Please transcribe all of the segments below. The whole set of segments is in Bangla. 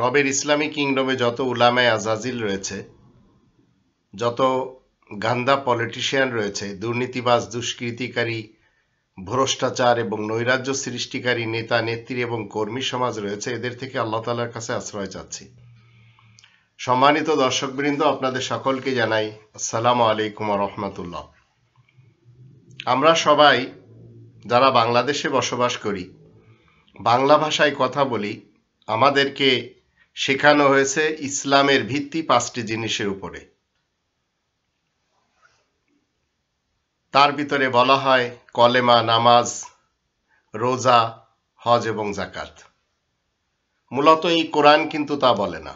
রবের ইসলামী কিংডমে যত উলামায় আজাজিল রয়েছে যত গান্দা পলিটিশিয়ান রয়েছে দুর্নীতিবাজ দুষ্কৃতিকারী ভ্রষ্টাচার এবং নৈরাজ্য সৃষ্টিকারী নেতা নেত্রী এবং কর্মী সমাজ রয়েছে এদের থেকে আল্লাহ তালার কাছে আশ্রয় চাচ্ছি সম্মানিত দর্শকবৃন্দ আপনাদের সকলকে জানাই আসসালামু আলাইকুম রহমতুল্লাহ আমরা সবাই যারা বাংলাদেশে বসবাস করি বাংলা ভাষায় কথা বলি আমাদেরকে শেখানো হয়েছে ইসলামের ভিত্তি পাঁচটি জিনিসের উপরে তার ভিতরে বলা হয় কলেমা নামাজ রোজা হজ এবং জাকাত মূলত এই কোরআন কিন্তু তা বলে না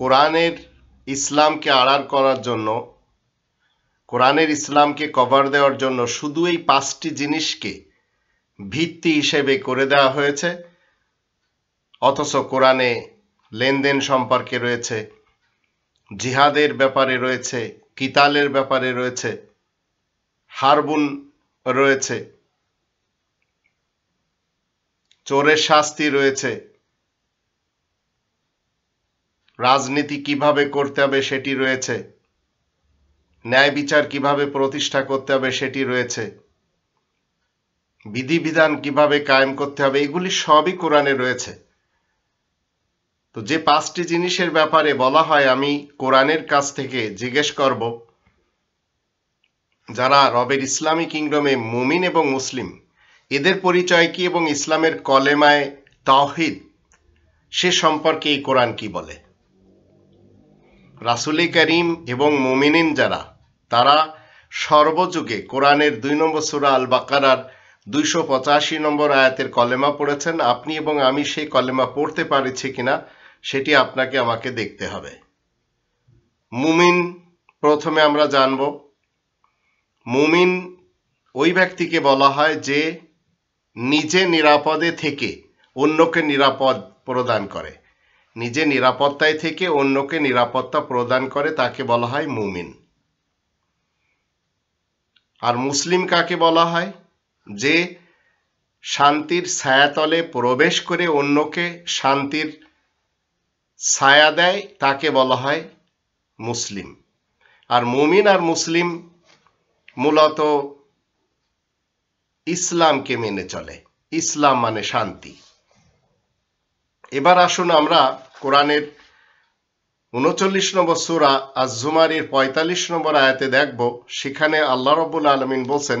কোরআনের ইসলামকে আড়ার করার জন্য কোরআনের ইসলামকে কভার দেওয়ার জন্য শুধু এই পাঁচটি জিনিসকে ভিত্তি হিসেবে করে দেওয়া হয়েছে অথচ কোরআনে লেনদেন সম্পর্কে রয়েছে জিহাদের ব্যাপারে রয়েছে কিতালের ব্যাপারে রয়েছে হারবুন রয়েছে চোরের শাস্তি রয়েছে রাজনীতি কিভাবে করতে হবে সেটি রয়েছে ন্যায় বিচার কিভাবে প্রতিষ্ঠা করতে হবে সেটি রয়েছে বিধিবিধান কিভাবে কায়েম করতে হবে এগুলি সবই কোরআনে রয়েছে তো যে পাঁচটি জিনিসের ব্যাপারে বলা হয় আমি কোরআনের কাছ থেকে জিজ্ঞেস করব যারা রবের ইসলামী কিংডমে মুমিন এবং মুসলিম এদের পরিচয় কি এবং ইসলামের কলেমায় তাওহিদ সে সম্পর্কে এই কোরআন কি বলে রাসুলি করিম এবং মুমিনিন যারা তারা সর্বযুগে কোরআনের দুই নম্বর সুরা আল বাকারার দুইশো পঁচাশি নম্বর আয়াতের কলেমা পড়েছেন আপনি এবং আমি সেই কলেমা পড়তে পারেছি কিনা সেটি আপনাকে আমাকে দেখতে হবে মুমিন প্রথমে আমরা জানব মুমিন ওই ব্যক্তিকে বলা হয় যে নিজে নিরাপদে থেকে অন্যকে নিরাপদ প্রদান করে নিজে নিরাপত্তায় থেকে অন্যকে নিরাপত্তা প্রদান করে তাকে বলা হয় মুমিন আর মুসলিম কাকে বলা হয় যে শান্তির ছায়াতলে প্রবেশ করে অন্যকে শান্তির ছায়া দেয় তাকে বলা হয় মুসলিম আর মুমিন আর মুসলিম মূলত ইসলামকে মেনে চলে ইসলাম মানে শান্তি এবার আসুন আমরা কোরআনের উনচল্লিশ নম্বর সুরা জুমারির পঁয়তাল্লিশ নম্বর আয়াতে দেখব সেখানে আল্লাহ রবুল আলমিন বলছেন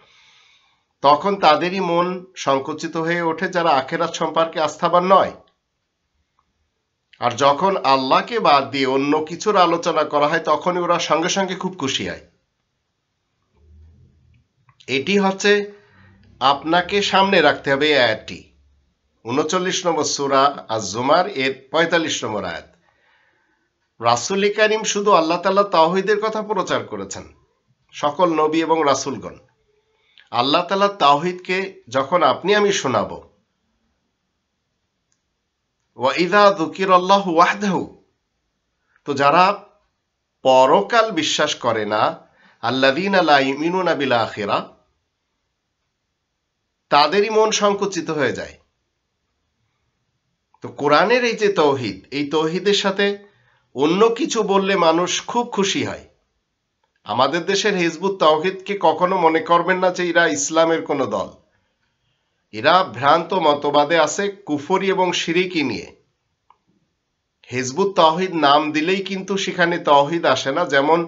তখন তাদেরই মন সংকুচিত হয়ে ওঠে যারা আখেরাত সম্পর্কে আস্থাবান নয় আর যখন আল্লাহকে বাদ দিয়ে অন্য কিছুর আলোচনা করা হয় তখনই ওরা সঙ্গে সঙ্গে খুব খুশি হয় এটি হচ্ছে আপনাকে সামনে রাখতে হবে এই আয়াতটি উনচল্লিশ নম্বর সুরা আর জুমার এর পঁয়তাল্লিশ নম্বর আয়াত রাসুল কারিম শুধু আল্লাহ তাল্লাহ তাহিদের কথা প্রচার করেছেন সকল নবী এবং রাসুলগণ আল্লাহ তালা তাওহিদকে যখন আপনি আমি শোনাব ওয়াইদা দুকির আল্লাহ ওয়াহদেহ তো যারা পরকাল বিশ্বাস করে না আল্লাদিন আল্লাহ ইমিনুন আবিল আখেরা তাদেরই মন সংকুচিত হয়ে যায় তো কোরআনের এই যে তৌহিদ এই তৌহিদের সাথে অন্য কিছু বললে মানুষ খুব খুশি হয় আমাদের দেশের হিজবুত তাওহিদকে কখনো মনে করবেন না যে এরা ইসলামের কোনো দল এরা ভ্রান্ত মতবাদে আছে কুফরি এবং সিরিকি নিয়ে হিজবুত তহিদ নাম দিলেই কিন্তু সেখানে তহিদ আসে না যেমন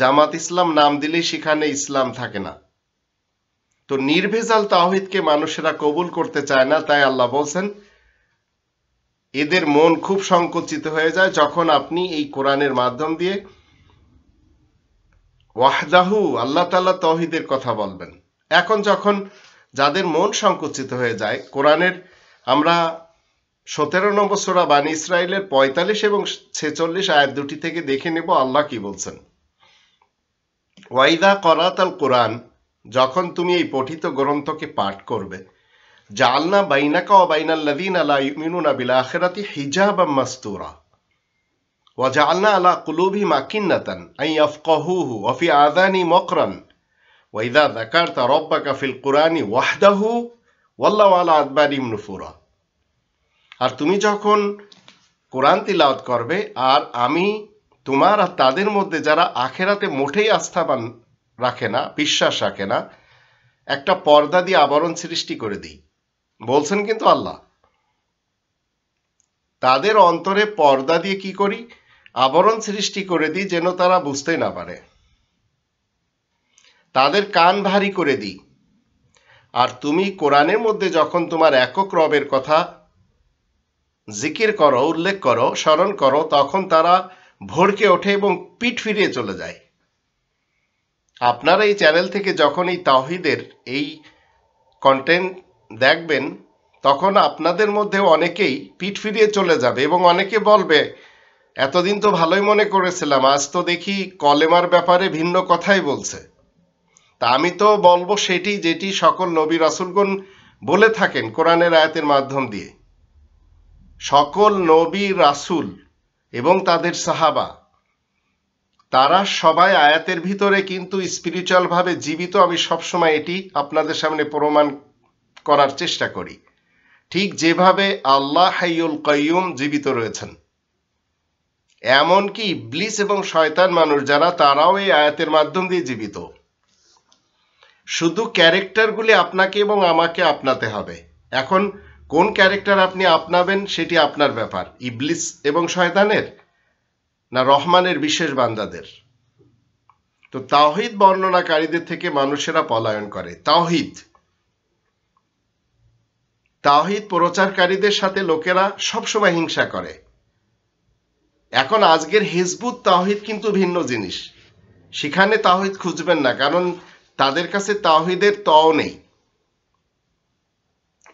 জামাত ইসলাম নাম দিলেই সেখানে ইসলাম থাকে না তো নির্ভেজাল তহিদকে মানুষেরা কবুল করতে চায় না তাই আল্লাহ বলছেন এদের মন খুব সংকুচিত হয়ে যায় যখন আপনি এই কোরআনের মাধ্যম দিয়ে ওয়াহদাহু আল্লাহ তাল্লাহ তহিদের কথা বলবেন এখন যখন যাদের মন সংকুচিত হয়ে যায় কোরআনের আমরা সতেরো নম্বর সোরা বানী ইসরায়েলের পঁয়তাল্লিশ এবং ছেচল্লিশ আয়াত দুটি থেকে দেখে নেব আল্লাহ কি বলছেন ওয়াইদা করাত আল কোরআন যখন তুমি এই পঠিত গ্রন্থকে পাঠ করবে জালনা বাইনাকা ও বাইনাল্লাদিন আলা ইউমিনুনা বিল আখেরাতি হিজাব মাস্তুরা وجعلنا على قلوبهم أكنة أن يفقهوه وفي آذان مقرا وإذا ذكرت ربك في القرآن وحده والله على أدبارهم نفورا আর তুমি যখন কোরআন তিলাওয়াত করবে আর আমি তোমার আর তাদের মধ্যে যারা আখেরাতে মোটেই আস্থাবান রাখে না বিশ্বাস রাখে না একটা পর্দা দিয়ে আবরণ সৃষ্টি করে দিই বলছেন কিন্তু আল্লাহ তাদের অন্তরে পর্দা দিয়ে কি করি আবরণ সৃষ্টি করে দিই যেন তারা বুঝতে না পারে তাদের কান ভারী করে দিই আর তুমি কোরআনের মধ্যে যখন তোমার একক রবের কথা জিকির করো উল্লেখ করো স্মরণ করো তখন তারা ভোরকে ওঠে এবং পিঠ ফিরিয়ে চলে যায় আপনারা এই চ্যানেল থেকে যখন এই তাহিদের এই কন্টেন্ট দেখবেন তখন আপনাদের মধ্যে অনেকেই পিঠ ফিরিয়ে চলে যাবে এবং অনেকে বলবে এতদিন তো ভালোই মনে করেছিলাম আজ তো দেখি কলেমার ব্যাপারে ভিন্ন কথাই বলছে তা আমি তো বলবো সেটি যেটি সকল নবী রাসুলগণ বলে থাকেন কোরআনের আয়াতের মাধ্যম দিয়ে সকল নবী রাসুল এবং তাদের সাহাবা তারা সবাই আয়াতের ভিতরে কিন্তু স্পিরিচুয়ালভাবে জীবিত আমি সবসময় এটি আপনাদের সামনে প্রমাণ করার চেষ্টা করি ঠিক যেভাবে আল্লাহ হাইউল কয়ুম জীবিত রয়েছেন এমনকি ব্লিস এবং শয়তান মানুষ যারা তারাও এই আয়াতের মাধ্যম দিয়ে জীবিত শুধু ক্যারেক্টারগুলি আপনাকে এবং আমাকে আপনাতে হবে এখন কোন ক্যারেক্টার আপনি আপনাবেন সেটি আপনার ব্যাপার ইবলিস এবং শয়তানের না রহমানের বিশেষ বান্দাদের তো তাওহিদ বর্ণনাকারীদের থেকে মানুষেরা পলায়ন করে তাওহিদ তাওহিদ প্রচারকারীদের সাথে লোকেরা সবসময় হিংসা করে এখন আজকের হিজবুত তাহিদ কিন্তু ভিন্ন জিনিস সেখানে তাহিদ খুঁজবেন না কারণ তাদের কাছে তাহিদের তও নেই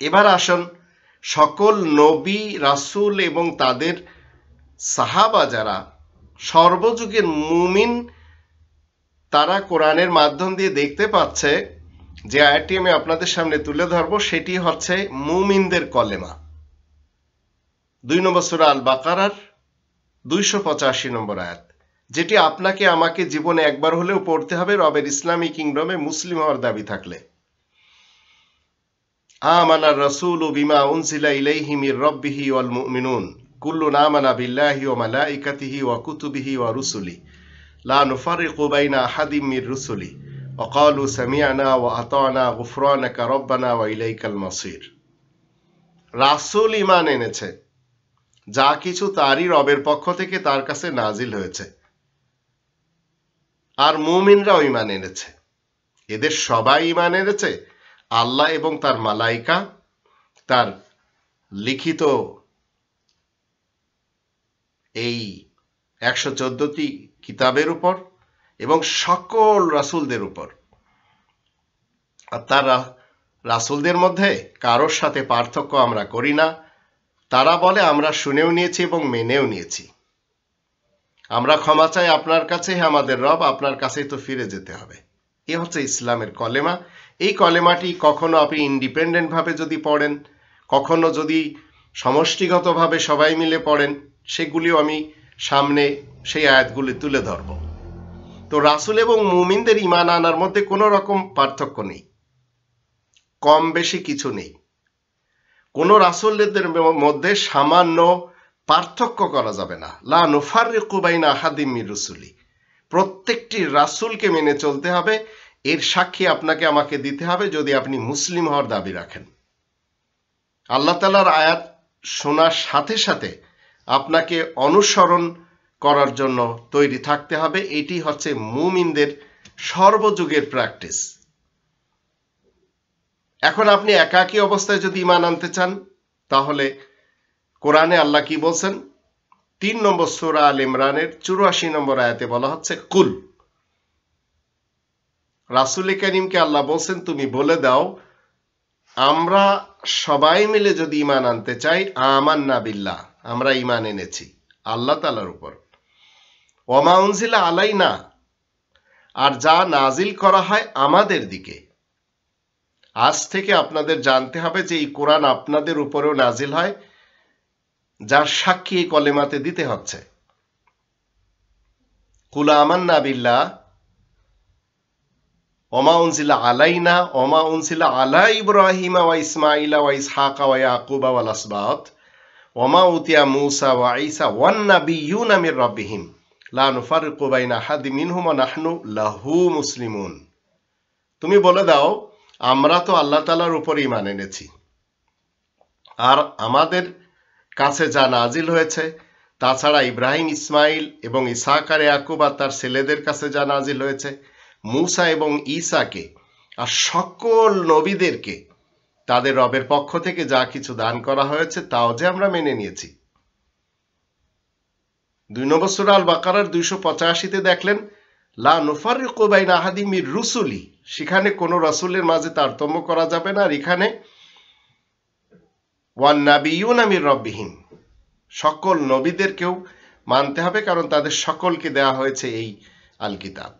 এবার আসুন সকল নবী রাসুল এবং তাদের সাহাবা যারা সর্বযুগের মুমিন তারা কোরআনের মাধ্যম দিয়ে দেখতে পাচ্ছে যে আয়াতটি আমি আপনাদের সামনে তুলে ধরব সেটি হচ্ছে মুমিনদের কলেমা দুই নম্বর সুরা আল বাকারার দুইশো পঁচাশি নম্বর আয়াত যেটি আপনাকে আমাকে জীবনে একবার হলেও পড়তে হবে রবের ইসলামী কিংডমে মুসলিম হওয়ার দাবি থাকলে আমানা রসুল ও বিমা উনসিলা ইলাইহি মির রব্বিহি ওয়াল মুমিনুন কুল্লু নামানা বিল্লাহি ওয়া মালাইকাতিহি ওয়া কুতুবিহি ওয়া রুসুলি লা নুফারিকু বাইনা আহাদিম মির রুসুলি ওয়া ক্বালু সামি'না ওয়া আতা'না গুফরানাকা রব্বানা ওয়া ইলাইকাল মাসির রাসূল ঈমান এনেছে যা কিছু তারই রবের পক্ষ থেকে তার কাছে নাজিল হয়েছে আর মুমিনরাও ইমান এনেছে এদের সবাই ইমান এনেছে আল্লাহ এবং তার মালাইকা তার লিখিত এই একশো চোদ্দটি কিতাবের উপর এবং সকল রাসুলদের উপর আর তার রাসুলদের মধ্যে কারোর সাথে পার্থক্য আমরা করি না তারা বলে আমরা শুনেও নিয়েছি এবং মেনেও নিয়েছি আমরা ক্ষমা চাই আপনার কাছেই আমাদের রব আপনার কাছেই তো ফিরে যেতে হবে এ হচ্ছে ইসলামের কলেমা এই কলেমাটি কখনো আপনি ইন্ডিপেন্ডেন্টভাবে যদি পড়েন কখনো যদি সমষ্টিগতভাবে সবাই মিলে পড়েন সেগুলিও আমি সামনে সেই আয়াতগুলি তুলে ধরব তো রাসুল এবং মুমিনদের ইমান আনার মধ্যে কোনো রকম পার্থক্য নেই কম বেশি কিছু নেই কোনো রাসুলদের মধ্যে সামান্য পার্থক্য করা যাবে না লা নুফার কুবাইনা হাদিমি রসুলি প্রত্যেকটি রাসুলকে মেনে চলতে হবে এর সাক্ষী আপনাকে আমাকে দিতে হবে যদি আপনি মুসলিম হওয়ার দাবি রাখেন আল্লাহ তালার আয়াত শোনার সাথে সাথে আপনাকে অনুসরণ করার জন্য তৈরি থাকতে হবে এটি হচ্ছে মুমিনদের সর্বযুগের প্র্যাকটিস এখন আপনি একাকী অবস্থায় যদি ইমান আনতে চান তাহলে কোরআনে আল্লাহ কি বলছেন তিন নম্বর সুরা আল ইমরানের চুরাশি নম্বর আয়াতে বলা হচ্ছে কুল রাসুল করিমকে আল্লাহ বলছেন তুমি বলে দাও আমরা সবাই মিলে যদি ইমান আনতে চাই আমান না আমরা ইমান এনেছি আল্লাহ তালার উপর ওমাউনজিলা আলাই না আর যা নাজিল করা হয় আমাদের দিকে আজ থেকে আপনাদের জানতে হবে যে এই কোরআন আপনাদের উপরেও নাজিল হয় যার সাক্ষী এই কলেমাতে দিতে হচ্ছে কুলা আমান্না বিল্লা ওমা উনসিলা আলাইনা ওমা উনসিলা আলা ইব্রাহিমা ওয়া ইসমাইলা ওয়া ইসহাকা ওয়া ইয়াকুবা ওয়াল আসবাত ওমা উতিয়া মুসা ওয়া ঈসা ওয়ান নাবিয়্যুনা মির রাব্বিহিম লা নুফাররিকু বাইনা আহাদি মিনহুম ওয়া নাহনু লাহু মুসলিমুন তুমি বলে দাও আমরা তো আল্লাহ তালার উপর ইমান এনেছি আর আমাদের কাছে যা নাজিল হয়েছে তাছাড়া ইব্রাহিম ইসমাইল এবং ইসাকার ইয়াকুব আর তার ছেলেদের কাছে যা নাজিল হয়েছে মূসা এবং ইসাকে আর সকল নবীদেরকে তাদের রবের পক্ষ থেকে যা কিছু দান করা হয়েছে তাও যে আমরা মেনে নিয়েছি দুই নম্বর আল বাকারার দুইশো পঁচাশিতে দেখলেন লা নুফার কোবাইন আহাদিমির রুসুলি সেখানে কোন রসুলের মাঝে তারতম্য করা যাবে না আর এখানে ওয়ান নাবিউন আমির রব্বিহীন সকল নবীদেরকেও মানতে হবে কারণ তাদের সকলকে দেয়া হয়েছে এই আল কিতাব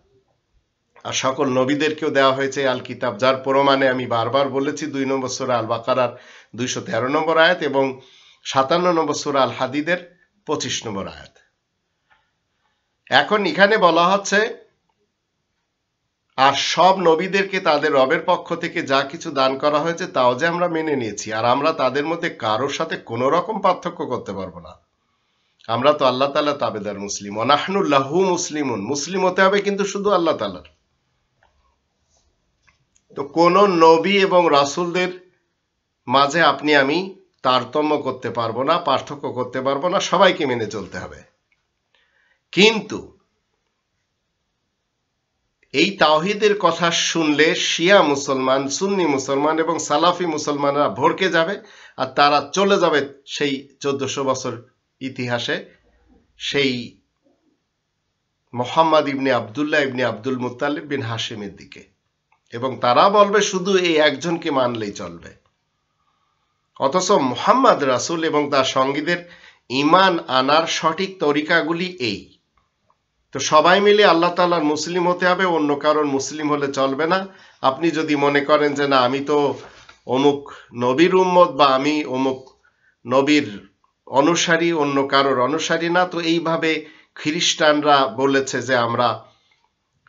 আর সকল নবীদেরকেও দেওয়া হয়েছে আল কিতাব যার প্রমাণে আমি বারবার বলেছি দুই নম্বর সোরা আল বাকারার দুইশো তেরো নম্বর আয়াত এবং সাতান্ন নম্বর সোরা আল হাদিদের পঁচিশ নম্বর আয়াত এখন এখানে বলা হচ্ছে আর সব নবীদেরকে তাদের রবের পক্ষ থেকে যা কিছু দান করা হয়েছে তাও যে আমরা মেনে নিয়েছি আর আমরা তাদের মধ্যে কারোর সাথে কোনো রকম পার্থক্য করতে পারবো না আমরা তো আল্লাহ তালা তাবেদার মুসলিম লাহু মুসলিমুন মুসলিম হতে হবে কিন্তু শুধু আল্লাহ তালার তো কোনো নবী এবং রাসুলদের মাঝে আপনি আমি তারতম্য করতে পারবো না পার্থক্য করতে পারবো না সবাইকে মেনে চলতে হবে কিন্তু এই তাওহিদের কথা শুনলে শিয়া মুসলমান সুন্নি মুসলমান এবং সালাফি মুসলমানরা ভরকে যাবে আর তারা চলে যাবে সেই চোদ্দশো বছর ইতিহাসে সেই মোহাম্মদ ইবনে আবদুল্লাহ ইবনে আব্দুল মুতালিব বিন হাসিমের দিকে এবং তারা বলবে শুধু এই একজনকে মানলেই চলবে অথচ মোহাম্মদ রাসুল এবং তার সঙ্গীদের ইমান আনার সঠিক তরিকাগুলি এই তো সবাই মিলে আল্লাহ তালার মুসলিম হতে হবে অন্য কারণ মুসলিম হলে চলবে না আপনি যদি মনে করেন যে না আমি তো অমুক নবীর উম্মত বা আমি অমুক নবীর অনুসারী অন্য কারোর অনুসারী না তো এইভাবে খ্রিস্টানরা বলেছে যে আমরা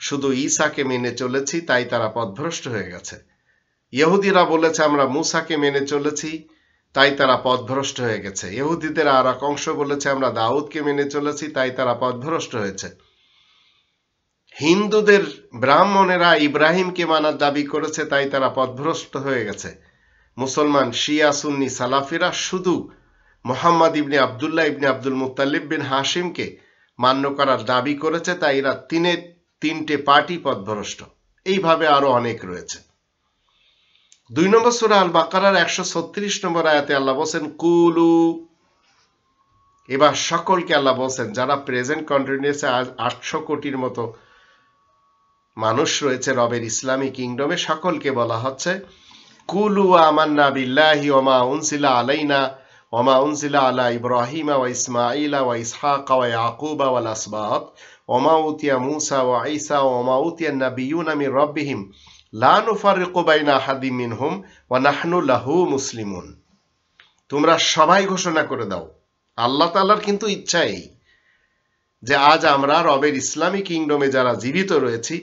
শুধু ঈসাকে মেনে চলেছি তাই তারা পথভ্রষ্ট হয়ে গেছে ইহুদিরা বলেছে আমরা মুসাকে মেনে চলেছি তাই তারা পথভ্রষ্ট হয়ে গেছে ইহুদিদের আর এক অংশ বলেছে আমরা দাউদকে মেনে চলেছি তাই তারা পথভ্রষ্ট হয়েছে হিন্দুদের ব্রাহ্মণেরা ইব্রাহিমকে মানার দাবি করেছে তাই তারা পথভ্রষ্ট হয়ে গেছে মুসলমান শিয়া সুন্নি সালাফিরা শুধু মোহাম্মদ ইবনে আবদুল্লাহ ইবনে আব্দুল মুতাল্লিব বিন হাসিমকে মান্য করার দাবি করেছে তাই এরা তিনে তিনটে পার্টি পদভ্রষ্ট এইভাবে আরো অনেক রয়েছে দুই নম্বর সুরা আল বাকারার একশো ছত্রিশ নম্বর আয়াতে আল্লাহ বলছেন কুলু এবার সকলকে আল্লাহ বলছেন যারা প্রেজেন্ট কন্টিনিউসে আটশো কোটির মতো মানুষ রয়েছে রবের ইসলামী কিংডমে সকলকে বলা হচ্ছে কুলু আমান্না বিল্লাহি ওমা উনসিলা আলাইনা ওমা উনসিলা আলা ইব্রাহিমা ওয়া ইসমাইলা ওয়া ইসহাক ওয়া ইয়াকুবা ওয়াল আসবাত ওমা উতিয়া মুসা ওয়া ঈসা ওমা উতিয়া নাবিয়ুনা মির রব্বিহিম লা নুফাররিকু বাইনা আহাদিম মিনহুম ওয়া নাহনু লাহু মুসলিমুন তোমরা সবাই ঘোষণা করে দাও আল্লাহ তাআলার কিন্তু ইচ্ছাই যে আজ আমরা রবের ইসলামী কিংডমে যারা জীবিত রয়েছি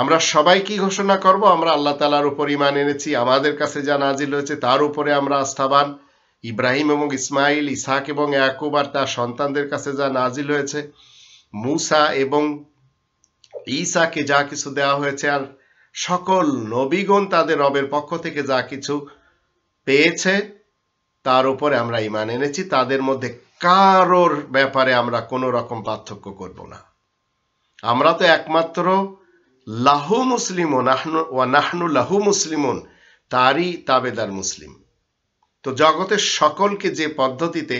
আমরা সবাই কি ঘোষণা করব আমরা আল্লাহ তালার উপর ইমান এনেছি আমাদের কাছে যা নাজিল হয়েছে তার উপরে আমরা আস্থাবান ইব্রাহিম এবং ইসমাইল ইসাক এবং একুব আর তার সন্তানদের কাছে যা নাজিল হয়েছে মুসা এবং ইসাকে যা কিছু দেওয়া হয়েছে আর সকল নবীগণ তাদের রবের পক্ষ থেকে যা কিছু পেয়েছে তার উপরে আমরা ইমান এনেছি তাদের মধ্যে কারোর ব্যাপারে আমরা কোনো রকম পার্থক্য করব না আমরা তো একমাত্র লাহু মুসলিম ও নাহনু লাহু মুসলিমন তারই তাবেদার মুসলিম তো জগতের সকলকে যে পদ্ধতিতে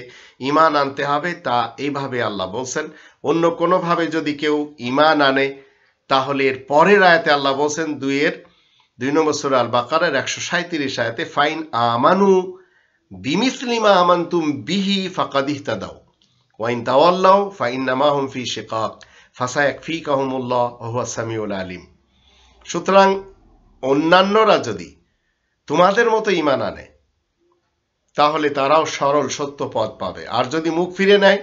ইমান আনতে হবে তা এইভাবে আল্লাহ বলছেন অন্য কোনোভাবে যদি কেউ ইমান আনে তাহলে এর পরের আয়তে আল্লাহ বলছেন দুইয়ের দুই নম্বর সুর আল বাকারের একশো সাঁত্রিশ আয়তে ফাইন আমানু বিমিসলিমা আমান তুম বিহি ফাকাদিহতা দাও ওয়াইন দাওয়াল্লাও ফাইন নামাহুম ফি শেখ ফাসা একফি কাহমুল্লাহ ওহুয়াসামিউল আলিম সুতরাং অন্যান্যরা যদি তোমাদের মতো ইমান আনে তাহলে তারাও সরল সত্য পথ পাবে আর যদি মুখ ফিরে নেয়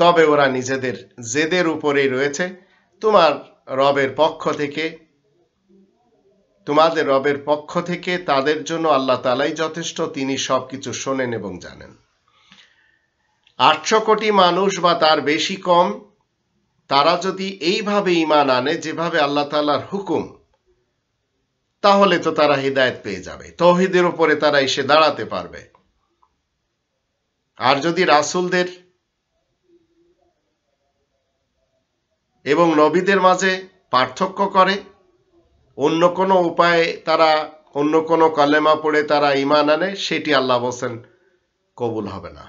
তবে ওরা নিজেদের জেদের উপরেই রয়েছে তোমার রবের পক্ষ থেকে তোমাদের রবের পক্ষ থেকে তাদের জন্য আল্লাহ তালাই যথেষ্ট তিনি সব কিছু শোনেন এবং জানেন আটশো কোটি মানুষ বা তার বেশি কম তারা যদি এইভাবে ইমান আনে যেভাবে আল্লাহ তালার হুকুম তাহলে তো তারা হৃদায়ত পেয়ে যাবে তহিদের উপরে তারা এসে দাঁড়াতে পারবে আর যদি রাসুলদের এবং নবীদের মাঝে পার্থক্য করে অন্য কোনো উপায়ে তারা অন্য কোনো কলেমা পড়ে তারা ইমান আনে সেটি আল্লাহ বসেন কবুল হবে না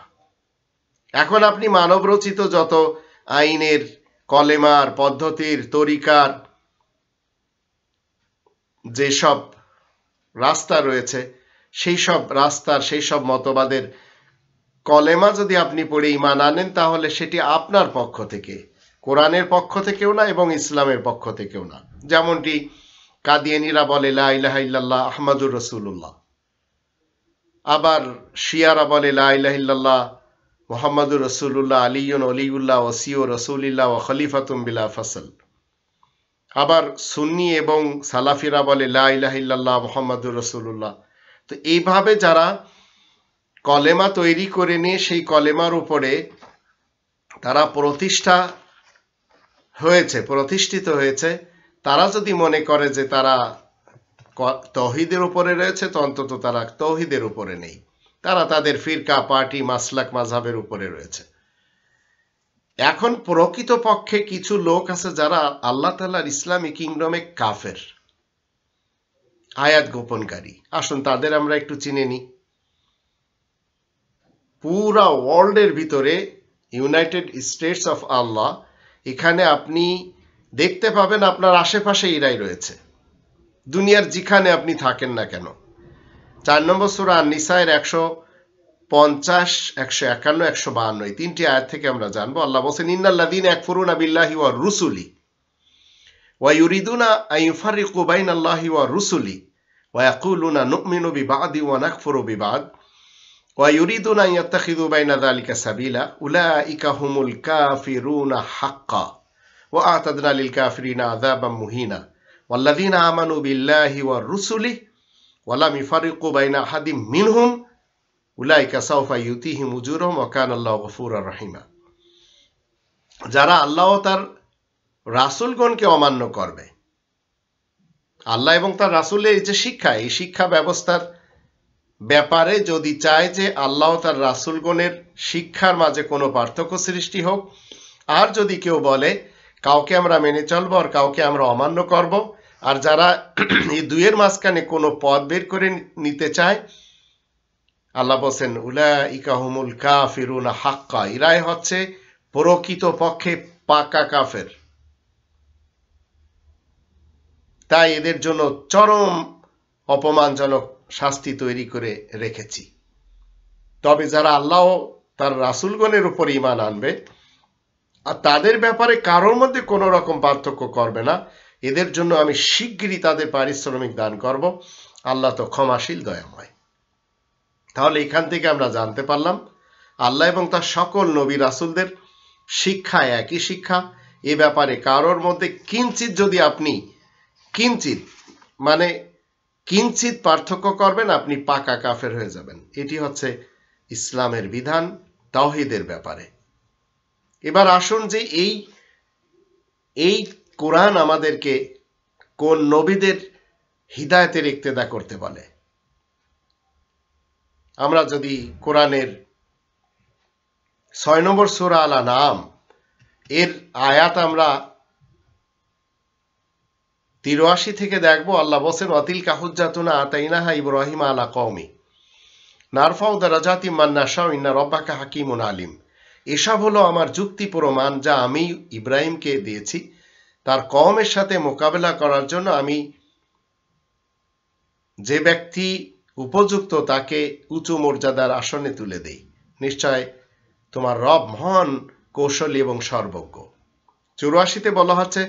এখন আপনি মানবরচিত যত আইনের কলেমার পদ্ধতির তরিকার যেসব রাস্তা রয়েছে সেই সব রাস্তার সেই সব মতবাদের কলেমা যদি আপনি পড়ে ইমান আনেন তাহলে সেটি আপনার পক্ষ থেকে কোরআনের পক্ষ থেকেও না এবং ইসলামের পক্ষ থেকেও না যেমনটি কাদিয়ানিরা বলে লাহ আহমদুর রসুল্লাহ আবার শিয়ারা বলে লাহ মোহাম্মদুর রসুল্লাহ আলীন অলিউল্লাহ ওসি ও রসুলিল্লাহ ও খলিফাতুম বিলা ফসল আবার সুন্নি এবং সালাফিরা বলে লাহিল্লাহ মোহাম্মদুর রসুল্লাহ তো এইভাবে যারা কলেমা তৈরি করে নিয়ে সেই কলেমার উপরে তারা প্রতিষ্ঠা হয়েছে প্রতিষ্ঠিত হয়েছে তারা যদি মনে করে যে তারা তহিদের উপরে রয়েছে তো অন্তত তারা তহিদের উপরে নেই তারা তাদের ফিরকা পার্টি মাসলাক মাঝাবের উপরে রয়েছে এখন প্রকৃত পক্ষে কিছু লোক আছে যারা আল্লাহ তালার ইসলামী কিংডমে কাফের আয়াত গোপনকারী আসুন তাদের আমরা একটু চিনে নিই পুরা ওয়ার্ল্ডের ভিতরে ইউনাইটেড স্টেটস অফ আল্লাহ এখানে আপনি দেখতে পাবেন আপনার আশেপাশে এরাই রয়েছে দুনিয়ার যেখানে আপনি থাকেন না কেন চার নম্বর সুরা নিসায়ের একশো পঞ্চাশ একশো একান্ন একশো বাহান্ন এই তিনটি আয়াত থেকে আমরা জানবো আল্লাহ বলছেন ইন্নাল্লাদিন এক ফুরুন আবিল্লাহি ওয়া রুসুলি ওয়া ইউরিদুনা আইফারিকু বাইন আল্লাহি ওয়া রুসুলি ওয়া ইয়াকুলুনা নুমিনু বিবাদি ওয়া নাকফুরু বিবাদ ওয়া ইউরিদুনা ইয়াত্তাখিযু বাইনা যালিকা সাবিলা উলাইকা হুমুল কাফিরুনা হাক্কা ওয়া আতাদনা লিল কাফিরিনা আযাবাম মুহিনা والذين বিল্লাহি بالله রুসুলি ওয়ালা মিফারিকু বাইনা হাদিম মিনহুম উলাইকা সাউফা ইউতিহিম উজুরহম ওকান আল্লাহ গফুর রহিমা যারা আল্লাহ তার রাসুলগণকে অমান্য করবে আল্লাহ এবং তার রাসুলের যে শিক্ষা এই শিক্ষা ব্যবস্থার ব্যাপারে যদি চায় যে আল্লাহ তার রাসুলগণের শিক্ষার মাঝে কোনো পার্থক্য সৃষ্টি হোক আর যদি কেউ বলে কাউকে আমরা মেনে চলবো আর কাউকে আমরা অমান্য করবো আর যারা এই দুইয়ের মাঝখানে কোনো পথ বের করে নিতে চায় আল্লাহ বলছেন উলা ইকাহুমুল কাফিরুন হাক্কা ইরাই হচ্ছে প্রকৃত পক্ষে পাকা কাফের তাই এদের জন্য চরম অপমানজনক শাস্তি তৈরি করে রেখেছি তবে যারা আল্লাহ তার রাসুলগণের উপর ইমান আনবে আর তাদের ব্যাপারে কারোর মধ্যে কোনো রকম পার্থক্য করবে না এদের জন্য আমি শিগগিরই তাদের পারিশ্রমিক দান করব আল্লাহ তো ক্ষমাশীল দয়াময় তাহলে এখান থেকে আমরা জানতে পারলাম আল্লাহ এবং তার সকল নবী রাসুলদের শিক্ষা একই শিক্ষা এ ব্যাপারে কারোর মধ্যে কিঞ্চিত যদি আপনি কিঞ্চিত মানে কিঞ্চিত পার্থক্য করবেন আপনি পাকা কাফের হয়ে যাবেন এটি হচ্ছে ইসলামের বিধান তাহিদের ব্যাপারে এবার আসুন যে এই এই কোরআন আমাদেরকে কোন নবীদের হৃদায়তের ইক্তেদা করতে বলে আমরা যদি কোরআনের ছয় নম্বর সুরা আলা নাম এর আয়াত আমরা তিরাশি থেকে দেখবো আল্লাহ বসেন অতিল কাহুজাতুনা আতাইনাহা ইব্রাহিম আলা কৌমি নারফাউ মান্না মান্নাশাও ইন্না রব্বাকা হাকিমুন আলিম এসব হলো আমার যুক্তি প্রমাণ যা আমি ইব্রাহিমকে দিয়েছি তার কমের সাথে মোকাবেলা করার জন্য আমি যে ব্যক্তি উপযুক্ত তাকে উঁচু মর্যাদার আসনে তুলে দেই নিশ্চয় তোমার রব মহান কৌশলী এবং সর্বজ্ঞ চুরাশিতে বলা হচ্ছে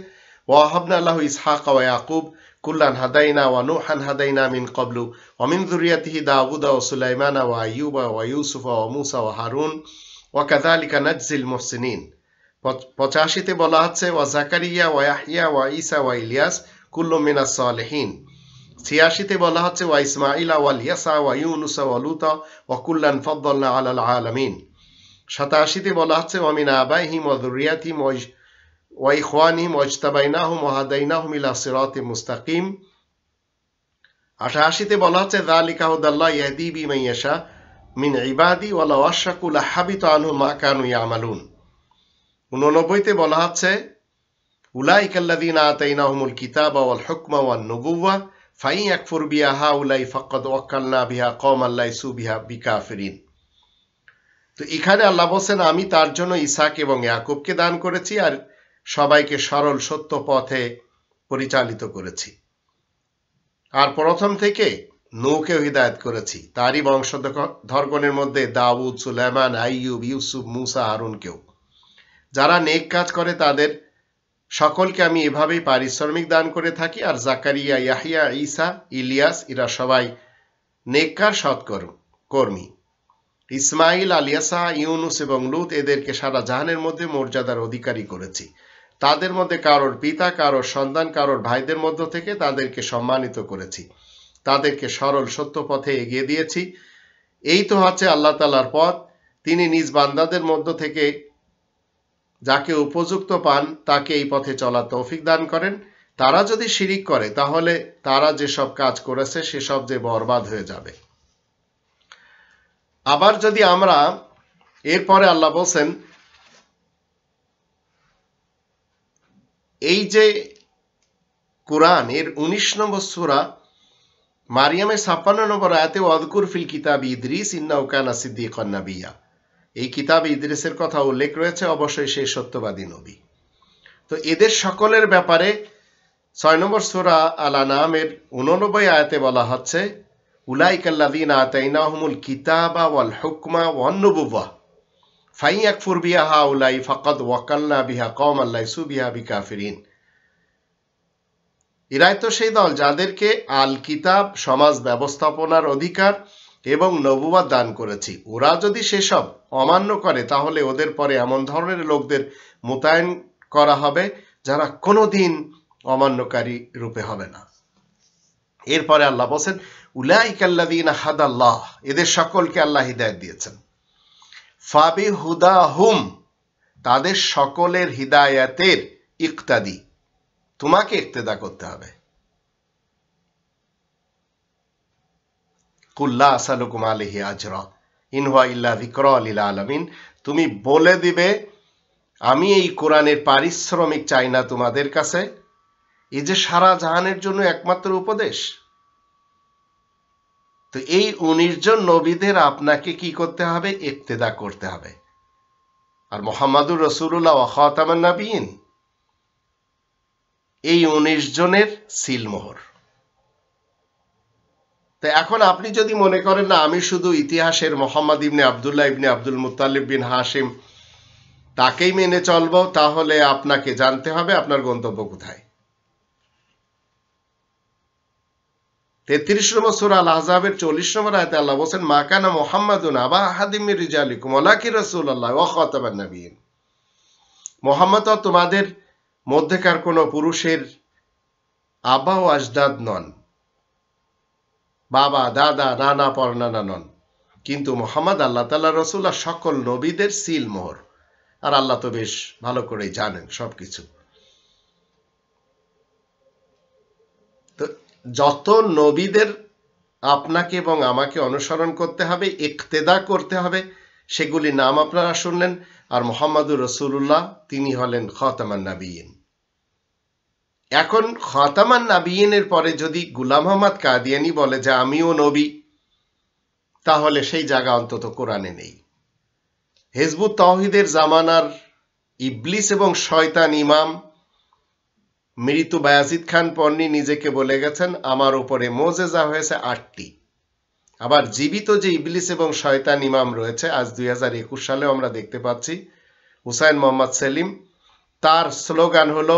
ওয়াহাবনা আল্লাহ ইসহাক ওয়া ইয়াকুব কুল্লান হাদাইনা ওয়া নুহান হাদাইনা মিন কবলু ওয়া মিন যুরিয়াতিহি দাউদ ওয়া সুলাইমান ওয়া আইয়ুব ওয়া ইউসুফ ওয়া মূসা ওয়া হারুন ওয়া কাযালিকা নাজজিল মুহসিনিন পঁচাশিতে বলা হচ্ছে ওয়া জাকারিয়া ওয়া ইয়াহিয়া ওয়া ইসা ওয়া ইলিয়াস কুল্লু মিনা সালেহীন ছিয়াশিতে বলা হচ্ছে ওয়া ইসমাইলা ওয়াল ইয়াসা ওয়া ইউনুসা ওয়া লুতা ওয়া কুল্লান ফদ্দলনা আলাল আলামিন সাতাশিতে বলা হচ্ছে ওয়া মিন আবাইহিম ওয়া যুরিয়াতিহিম ওয়া ইখওয়ানিহিম ওয়া ইজতাবাইনাহুম ওয়া হাদাইনাহুম ইলা সিরাতিম মুস্তাকিম আঠাশিতে বলা হচ্ছে যালিকা হুদাল্লাহ ইয়াহদি বিমান ইয়াশা মিন ইবাদি ওয়া লাও আশরাকু লাহাবিত আনহুম মা কানু ইয়ামালুন উননব্বইতে বলা হচ্ছে উলাই কাল্লাদিন আতাইনাহমুল কিতাব ওয়াল হুকমা ওয়ান নবুয়া ফাই একফুর বিয়া হা উলাই ফকত ওয়াক্কাল্লা বিহা কম আল্লাহ সুবিহা বিকাফরিন তো এখানে আল্লাহ বলছেন আমি তার জন্য ইসাক এবং ইয়াকুবকে দান করেছি আর সবাইকে সরল সত্য পথে পরিচালিত করেছি আর প্রথম থেকে নৌকেও হৃদায়ত করেছি তারই বংশধরগণের মধ্যে দাউদ সুলাইমান আইয়ুব ইউসুফ মুসা হারুনকেও যারা নেক কাজ করে তাদের সকলকে আমি এভাবেই পারিশ্রমিক দান করে থাকি আর জাকারিয়া ইয়াহিয়া ঈসা ইলিয়াস এরা সবাই নেককার সৎকর কর্মী ইসমাইল আলিয়াসা ইউনুস এবং লুত এদেরকে সারা জাহানের মধ্যে মর্যাদার অধিকারী করেছি তাদের মধ্যে কারোর পিতা কারোর সন্তান কারোর ভাইদের মধ্য থেকে তাদেরকে সম্মানিত করেছি তাদেরকে সরল সত্য পথে এগিয়ে দিয়েছি এই তো হচ্ছে আল্লাহ তালার পথ তিনি নিজ বান্দাদের মধ্য থেকে যাকে উপযুক্ত পান তাকে এই পথে চলা তৌফিক দান করেন তারা যদি শিরিক করে তাহলে তারা যেসব কাজ করেছে সেসব যে বরবাদ হয়ে যাবে আবার যদি আমরা এরপরে আল্লাহ বলছেন এই যে কোরআন এর উনিশ নম্বর সুরা মারিয়ামের ছাপ্পান্ন নম্বর আয়াতে অদকুর ফিল কিতাব ইদ্রিস ইন্নাউকানা সিদ্দিক নবিয়া এই কিতাব ইদ্রিসের কথা উল্লেখ রয়েছে অবশ্যই সেই সত্যবাদী নবী তো এদের সকলের ব্যাপারে ছয় নম্বর সোরা আলা নামের উননব্বই আয়াতে বলা হচ্ছে উলাইকাল্লাদিন আতাইনাহমুল কিতাবা ওয়াল হুকমা ওয়ান্নবুবা ফাইয়াক ফুরবিয়া হা উলাই ফকদ ওয়াকাল্লা বিহা কম আল্লাহ সুবিহা বিকাফিরিন এরাই তো সেই দল যাদেরকে আল কিতাব সমাজ ব্যবস্থাপনার অধিকার এবং নবুবাদ দান করেছি ওরা যদি সেসব অমান্য করে তাহলে ওদের পরে এমন ধরনের লোকদের মোতায়েন করা হবে যারা কোনো দিন অমান্যকারী রূপে হবে না এরপরে আল্লাহ বলছেন উলাই কাল্লাদিন হাদাল্লাহ এদের সকলকে আল্লাহ হৃদায়ত দিয়েছেন ফাবি হুদা হুম তাদের সকলের হৃদায়তের ইকতাদি তোমাকে ইক্তেদা করতে হবে কুল্লা আসালুকুম আলহি আজরা ইনহা ইল্লা ভিক্র আলিলা আলমিন তুমি বলে দিবে আমি এই কোরআনের পারিশ্রমিক চাই না তোমাদের কাছে এই যে সারা জাহানের জন্য একমাত্র উপদেশ তো এই উনিশ নবীদের আপনাকে কি করতে হবে ইফতেদা করতে হবে আর মোহাম্মদুর রসুল্লাহ ওয়াহতামান এই উনিশ জনের সিলমোহর তো এখন আপনি যদি মনে করেন না আমি শুধু ইতিহাসের মোহাম্মদ ইবনে আবদুল্লাহ ইবনে আব্দুল মুতালিব বিন হাসিম তাকেই মেনে চলব তাহলে আপনাকে জানতে হবে আপনার গন্তব্য কোথায় তেত্রিশ নম্বর সুর আল আহজাবের চল্লিশ নম্বর আয়তে আল্লাহ বলছেন মাকানা মোহাম্মদ আবা হাদিমির রিজালিকুম আলাকি রসুল আল্লাহ ও খতাবান নবীন মোহাম্মদ তোমাদের মধ্যেকার কোন পুরুষের আবা ও আজদাদ নন বাবা দাদা নানা পরনানা নন কিন্তু মোহাম্মদ আল্লাহ তাল্লাহ রসুল্লাহ সকল নবীদের সিল মোহর আর আল্লাহ তো বেশ ভালো করে জানেন সব কিছু তো যত নবীদের আপনাকে এবং আমাকে অনুসরণ করতে হবে ইকতেদা করতে হবে সেগুলি নাম আপনারা শুনলেন আর মোহাম্মদুর রসুল্লাহ তিনি হলেন খতামান নাবিয়ীন এখন খতামান নাবিয়েনের পরে যদি গুলাম আহমদ কাদিয়ানি বলে যে আমিও নবী তাহলে সেই জায়গা অন্তত কোরআনে নেই হেজবুত তহিদের জামানার ইবলিস এবং শয়তান ইমাম মৃত বায়াজিদ খান পন্নি নিজেকে বলে গেছেন আমার উপরে মোজেজা হয়েছে আটটি আবার জীবিত যে ইবলিস এবং শয়তান ইমাম রয়েছে আজ দুই সালে আমরা দেখতে পাচ্ছি হুসাইন মোহাম্মদ সেলিম তার স্লোগান হলো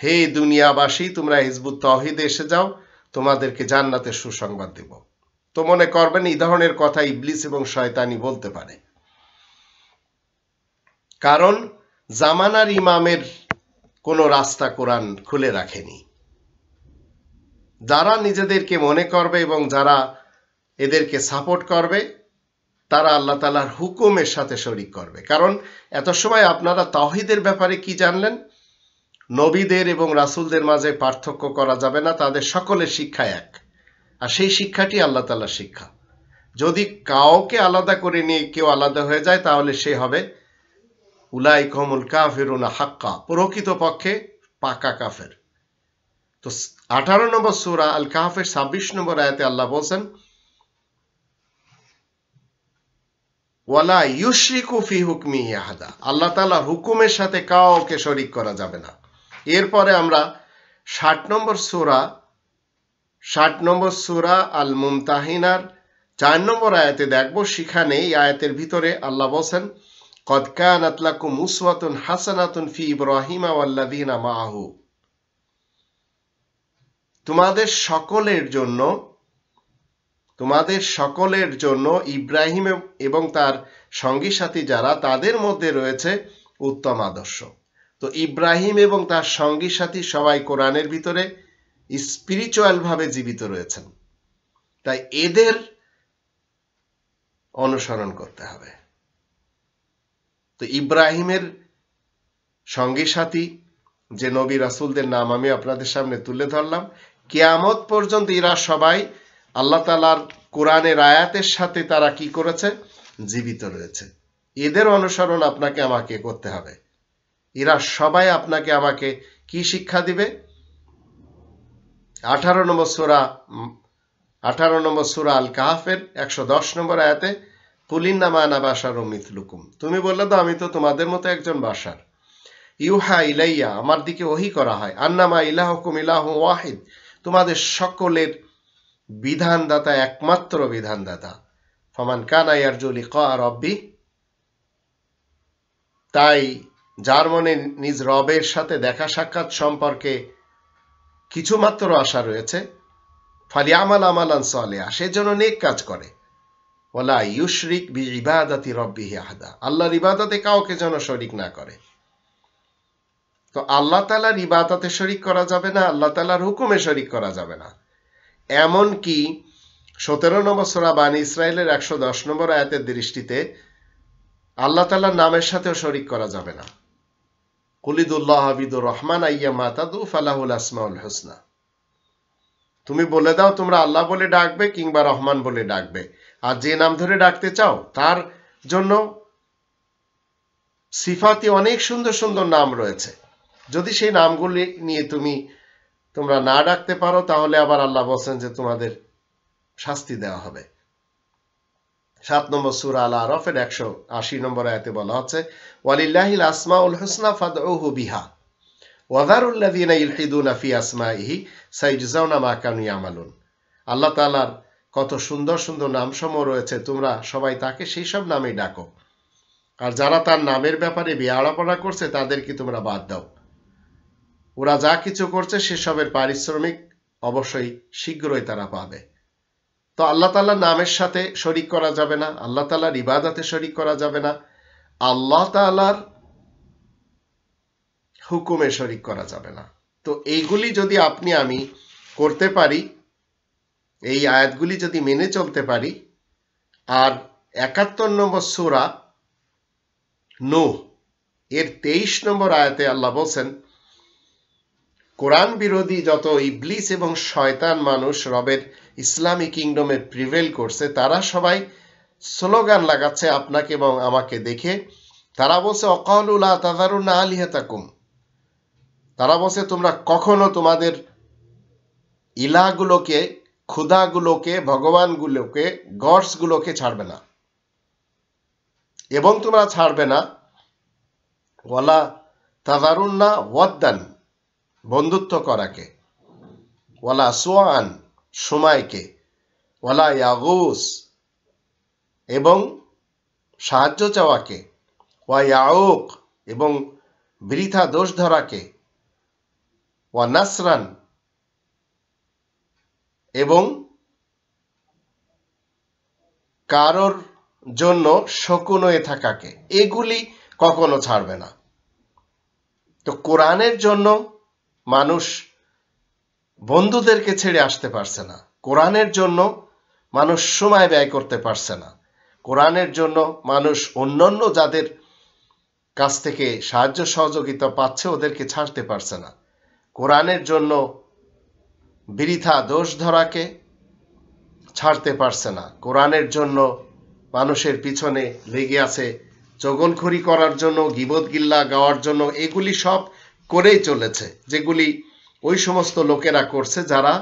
হে দুনিয়াবাসী তোমরা হিজবুত তহিদে এসে যাও তোমাদেরকে জান্নাতের সুসংবাদ দেব তো মনে করবেন এই ধরনের কথা ইবলিস এবং শয়তানি বলতে পারে কারণ জামানার ইমামের কোন রাস্তা কোরআন খুলে রাখেনি যারা নিজেদেরকে মনে করবে এবং যারা এদেরকে সাপোর্ট করবে তারা আল্লাহ তালার হুকুমের সাথে শরিক করবে কারণ এত সময় আপনারা তাহিদের ব্যাপারে কি জানলেন নবীদের এবং রাসুলদের মাঝে পার্থক্য করা যাবে না তাদের সকলের শিক্ষা এক আর সেই শিক্ষাটি আল্লাহ তালার শিক্ষা যদি কাউকে আলাদা করে নিয়ে কেউ আলাদা হয়ে যায় তাহলে সে হবে উলাই কমুল কাফিরুনা হাক্কা প্রকৃত পক্ষে পাকা কাফের তো আঠারো নম্বর সুরা আল কাহাফের ছাব্বিশ নম্বর আয়াতে আল্লাহ বলছেন ওয়ালা ইউশ্রিকু ফি হুকমি ইয়াহাদা আল্লাহ তালা হুকুমের সাথে কাউকে শরিক করা যাবে না এরপরে আমরা ষাট নম্বর সুরা ষাট নম্বর সুরা আল মুমতাহিনার চার নম্বর আয়াতে দেখব সেখানে এই আয়াতের ভিতরে আল্লাহ বসেন হাসানাতুন ফি ইব্রাহিমা মাহু তোমাদের সকলের জন্য তোমাদের সকলের জন্য ইব্রাহিম এবং তার সঙ্গী সাথী যারা তাদের মধ্যে রয়েছে উত্তম আদর্শ তো ইব্রাহিম এবং তার সঙ্গী সাথী সবাই কোরআনের ভিতরে স্পিরিচুয়ালভাবে জীবিত রয়েছেন তাই এদের অনুসরণ করতে হবে তো ইব্রাহিমের সঙ্গী সাথী যে নবী রাসুলদের নাম আমি আপনাদের সামনে তুলে ধরলাম কেয়ামত পর্যন্ত এরা সবাই আল্লাহ তালার কোরআনের আয়াতের সাথে তারা কি করেছে জীবিত রয়েছে এদের অনুসরণ আপনাকে আমাকে করতে হবে এরা সবাই আপনাকে আমাকে কি শিক্ষা দিবে আঠারো নম্বর সুরা আঠারো নম্বর সুরা আল কাহাফের একশো দশ নম্বর আয়াতে কুলিন্নামা বাসার তুমি বললে তো আমি তো তোমাদের মতো একজন বাসার ইউহা ইলাইয়া আমার দিকে ওহি করা হয় আন্নামা ইলাহকুম ইলাহ ওয়াহিদ তোমাদের সকলের বিধানদাতা একমাত্র বিধানদাতা ফমান কানা আর ইকা রব্বি তাই যার মনে নিজ রবের সাথে দেখা সাক্ষাৎ সম্পর্কে কিছুমাত্র আশা রয়েছে ফালি আমাল আমালান সলেহা সেজন্য নেক কাজ করে ওলা ইউশরিক বি ইবাদাতি রব্বি আহাদা আল্লাহর ইবাদাতে কাউকে যেন শরিক না করে তো আল্লাহ তালার ইবাদাতে শরিক করা যাবে না আল্লাহ তালার হুকুমে শরিক করা যাবে না এমন কি সতেরো নম্বর সোরা বান ইসরায়েলের একশো দশ নম্বর আয়াতের দৃষ্টিতে আল্লাহ তালার নামের সাথেও শরিক করা যাবে না তুমি বলে দাও তোমরা আল্লাহ বলে ডাকবে কিংবা রহমান বলে ডাকবে আর যে নাম ধরে ডাকতে চাও তার জন্য সিফাতি অনেক সুন্দর সুন্দর নাম রয়েছে যদি সেই নামগুলি নিয়ে তুমি তোমরা না ডাকতে পারো তাহলে আবার আল্লাহ বলছেন যে তোমাদের শাস্তি দেওয়া হবে সাত নম্বর সুর আল আরফের একশো আশি নম্বর আয়তে বলা হচ্ছে ওয়ালিল্লাহিল আসমা উল হুসনা ফাদ বিহা ওয়াদারুল্লাদিনা ইলহিদুন আফি আসমা ইহি জাউনা মাকানু আমালুন আল্লাহ তালার কত সুন্দর সুন্দর নামসমূহ রয়েছে তোমরা সবাই তাকে সেই সব নামেই ডাকো আর যারা তার নামের ব্যাপারে বেয়াড়াপড়া করছে তাদেরকে তোমরা বাদ দাও ওরা যা কিছু করছে সেসবের পারিশ্রমিক অবশ্যই শীঘ্রই তারা পাবে তো আল্লাহ তাল্লাহ নামের সাথে শরিক করা যাবে না আল্লাহ তালার ইবাদাতে শরিক করা যাবে না আল্লাহ তালার হুকুমে শরিক করা যাবে না তো এইগুলি যদি আপনি আমি করতে পারি এই আয়াতগুলি যদি মেনে চলতে পারি আর একাত্তর নম্বর সুরা নো এর তেইশ নম্বর আয়াতে আল্লাহ বলছেন কোরআন বিরোধী যত ইবলিস এবং শয়তান মানুষ রবের ইসলামী কিংডমে প্রিভেল করছে তারা সবাই স্লোগান লাগাচ্ছে আপনাকে এবং আমাকে দেখে তারা বলছে না তাদারুনা আলিহাতাকুম তারা বলছে তোমরা কখনো তোমাদের ইলাগুলোকে গুলোকে ভগবানগুলোকে গডসগুলোকে ছাড়বে না এবং তোমরা ছাড়বে না ওয়ালা না ওয়াদ্দান বন্ধুত্ব করাকে ওলা সোয়ান সময়কে ওলা ইয়াগুস এবং সাহায্য চাওয়াকে ওয়া ইয়াউক এবং বৃথা দোষ ধরাকে ওয়া নাসরান এবং কারোর জন্য শকুন হয়ে থাকাকে এগুলি কখনো ছাড়বে না তো কোরআনের জন্য মানুষ বন্ধুদেরকে ছেড়ে আসতে পারছে না কোরআনের জন্য মানুষ সময় ব্যয় করতে পারছে না কোরআনের জন্য মানুষ অন্যান্য যাদের কাছ থেকে সাহায্য সহযোগিতা পাচ্ছে ওদেরকে ছাড়তে পারছে না কোরআনের জন্য বৃথা দোষ ধরাকে ছাড়তে পারছে না কোরআনের জন্য মানুষের পিছনে লেগে আছে চগনখড়ি করার জন্য গিবদ গিল্লা গাওয়ার জন্য এগুলি সব করেই চলেছে যেগুলি ওই সমস্ত লোকেরা করছে যারা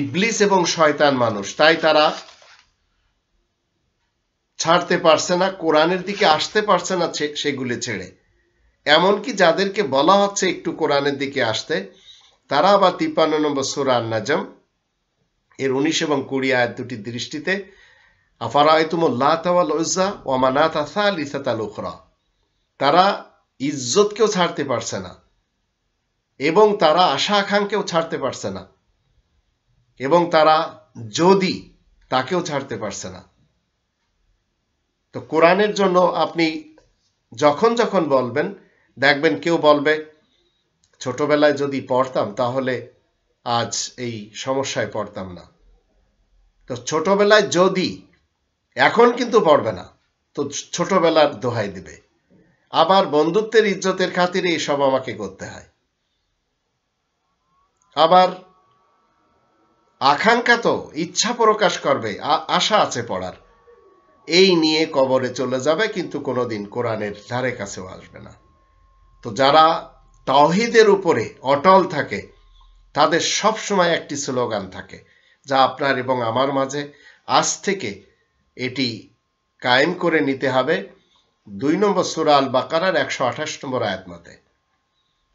ইবলিস এবং শয়তান মানুষ তাই তারা ছাড়তে পারছে না কোরআনের দিকে আসতে পারছে না সেগুলি ছেড়ে এমনকি যাদেরকে বলা হচ্ছে একটু কোরআনের দিকে আসতে তারা আবার তিপ্পান্ন নম্বর সুরা নাজম এর উনিশ এবং কুড়ি আয়ের দুটি দৃষ্টিতে তারা ইজ্জতকেও ছাড়তে পারছে না এবং তারা আশা আকাঙ্ক্ষাও ছাড়তে পারছে না এবং তারা যদি তাকেও ছাড়তে পারছে না তো কোরআনের জন্য আপনি যখন যখন বলবেন দেখবেন কেউ বলবে ছোটবেলায় যদি পড়তাম তাহলে আজ এই সমস্যায় পড়তাম না তো ছোটবেলায় যদি এখন কিন্তু পড়বে না তো ছোটবেলার দোহাই দিবে আবার বন্ধুত্বের ইজ্জতের খাতিরে এসব আমাকে করতে হয় আবার আকাঙ্ক্ষা তো ইচ্ছা প্রকাশ করবে আশা আছে পড়ার এই নিয়ে কবরে চলে যাবে কিন্তু কোনোদিন কোরআনের ধারে কাছেও আসবে না তো যারা তাহিদের উপরে অটল থাকে তাদের সবসময় একটি স্লোগান থাকে যা আপনার এবং আমার মাঝে আজ থেকে এটি কায়েম করে নিতে হবে দুই নম্বর সুরাল বাকারার একশো আঠাশ নম্বর আয়াত মতে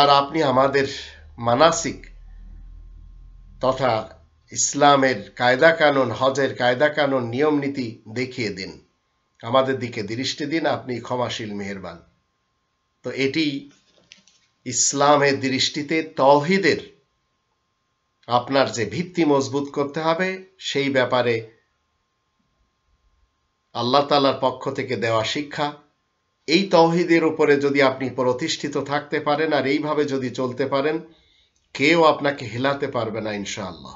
আর আপনি আমাদের মানাসিক তথা ইসলামের কায়দা কানুন হজের কায়দা কানুন নিয়ম নীতি দেখিয়ে দিন আমাদের দিকে দৃষ্টি দিন আপনি ক্ষমাশীল মেহরবান তো এটি ইসলামের দৃষ্টিতে তহিদের আপনার যে ভিত্তি মজবুত করতে হবে সেই ব্যাপারে আল্লাহ তালার পক্ষ থেকে দেওয়া শিক্ষা এই তহিদের উপরে যদি আপনি প্রতিষ্ঠিত থাকতে পারেন আর এইভাবে যদি চলতে পারেন কেউ আপনাকে হেলাতে পারবে না ইনশাআল্লাহ